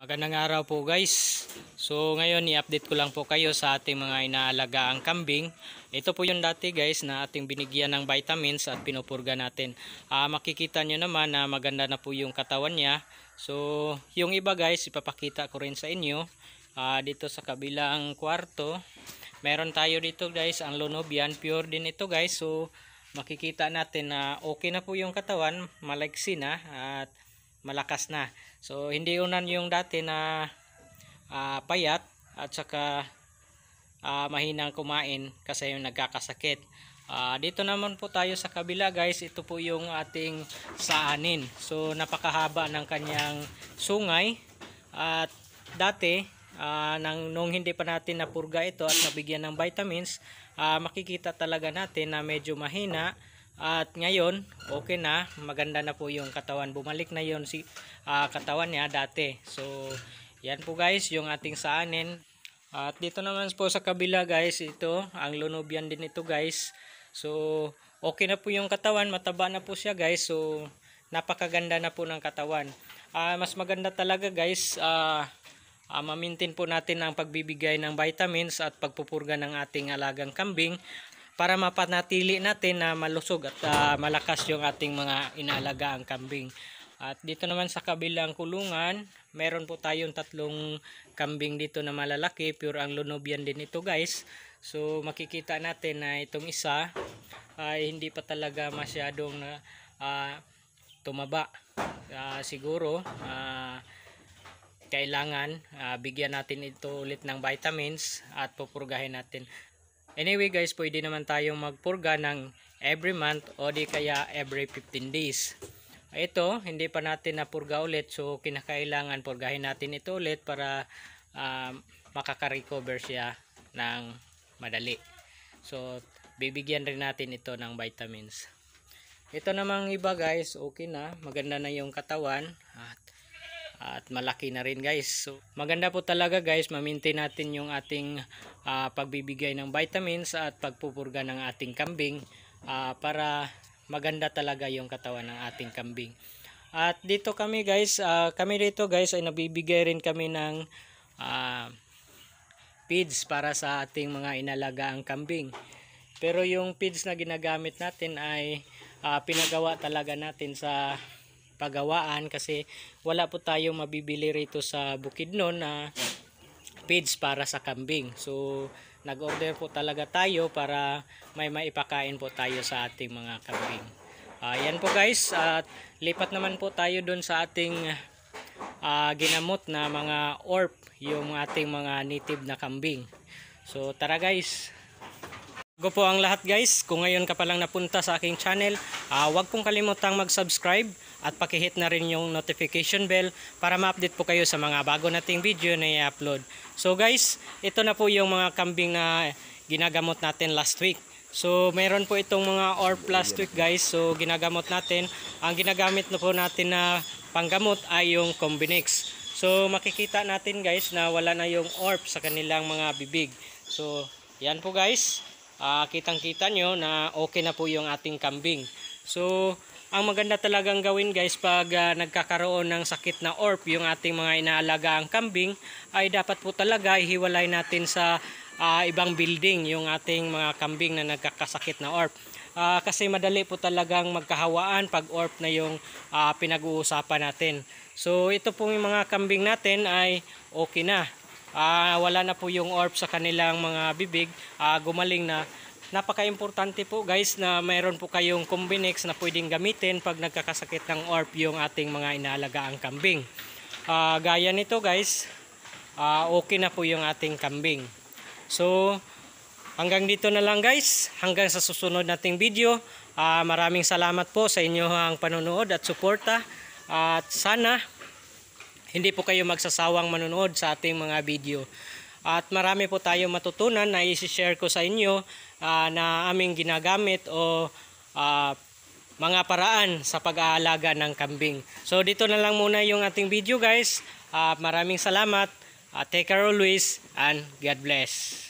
Magandang araw po guys. So ngayon i-update ko lang po kayo sa ating mga inaalagaan kambing. Ito po yung dati guys na ating binigyan ng vitamins at pinupurga natin. Uh, makikita nyo naman na maganda na po yung katawan niya. So yung iba guys ipapakita ko rin sa inyo. Uh, dito sa kabilang kwarto. Meron tayo dito guys ang Lonobian. Pure din ito guys. So makikita natin na okay na po yung katawan. Malaiksi na at malakas na. So hindi unan yung dati na uh, payat at saka uh, mahinang kumain kasi yung nagkakasakit. Uh, dito naman po tayo sa kabila guys, ito po yung ating saanin. So napakahaba ng kanyang sungay at dati uh, nang, nung hindi pa natin napurga ito at nabigyan ng vitamins, uh, makikita talaga natin na medyo mahina at ngayon, okay na, maganda na po yung katawan. Bumalik na yon si uh, katawan niya dati. So, yan po guys, yung ating saanin. At dito naman po sa kabila guys, ito, ang lunubian din ito guys. So, okay na po yung katawan, mataba na po siya guys. So, napakaganda na po ng katawan. Uh, mas maganda talaga guys, uh, uh, mamintin po natin ang pagbibigay ng vitamins at pagpupurga ng ating alagang kambing para mapanatili natin na malusog at uh, malakas yung ating mga ang kambing. At dito naman sa kabilang kulungan, meron po tayong tatlong kambing dito na malalaki. Pure ang lunobian din ito guys. So makikita natin na itong isa ay hindi pa talaga masyadong uh, tumaba. Uh, siguro uh, kailangan uh, bigyan natin ito ulit ng vitamins at pupurgahin natin. Anyway guys, pwede naman tayong magpurga ng every month o di kaya every 15 days. Ito, hindi pa natin napurga ulit so kinakailangan purgahin natin ito ulit para uh, makaka-recover siya ng madali. So, bibigyan rin natin ito ng vitamins. Ito namang iba guys, okay na. Maganda na yung katawan. At at malaki na rin guys. So, maganda po talaga guys, mamintain natin yung ating uh, pagbibigay ng vitamins at pagpupurga ng ating kambing uh, para maganda talaga yung katawan ng ating kambing. At dito kami guys, uh, kami dito guys ay nabibigay rin kami ng uh, feeds para sa ating mga inalagaang kambing. Pero yung feeds na ginagamit natin ay uh, pinagawa talaga natin sa pagawaan kasi wala po tayong mabibili rito sa Bukidnon na feeds para sa kambing. So, nag-order po talaga tayo para may maipakain po tayo sa ating mga kambing. Uh, yan po guys, at uh, lipat naman po tayo dun sa ating uh, ginamot na mga orp, yung ating mga native na kambing. So, tara guys! Go po ang lahat guys, kung ngayon ka palang napunta sa aking channel, uh, ah, wag pong kalimutang mag-subscribe at pakihit na rin yung notification bell para ma-update po kayo sa mga bago nating video na i-upload. So guys, ito na po yung mga kambing na ginagamot natin last week. So mayroon po itong mga or plastic guys, so ginagamot natin. Ang ginagamit na po natin na panggamot ay yung Combinix. So makikita natin guys na wala na yung orb sa kanilang mga bibig. So yan po guys uh, kitang-kita nyo na okay na po yung ating kambing. So, ang maganda talagang gawin guys pag uh, nagkakaroon ng sakit na orp yung ating mga inaalagaan kambing ay dapat po talaga ihiwalay natin sa uh, ibang building yung ating mga kambing na nagkakasakit na orp. Uh, kasi madali po talagang magkahawaan pag orp na yung uh, pinag-uusapan natin. So ito pong yung mga kambing natin ay okay na uh, wala na po yung orb sa kanilang mga bibig, uh, gumaling na. Napaka-importante po guys na mayroon po kayong Combinex na pwedeng gamitin pag nagkakasakit ng orb yung ating mga inaalagaang kambing. Uh, gaya nito guys, uh, okay na po yung ating kambing. So, hanggang dito na lang guys. Hanggang sa susunod nating video. Uh, maraming salamat po sa inyong panonood at suporta. At sana hindi po kayo magsasawang manonood sa ating mga video. At marami po tayong matutunan na i-share ko sa inyo uh, na aming ginagamit o uh, mga paraan sa pag-aalaga ng kambing. So dito na lang muna yung ating video guys. Uh, maraming salamat. Uh, take care always and God bless.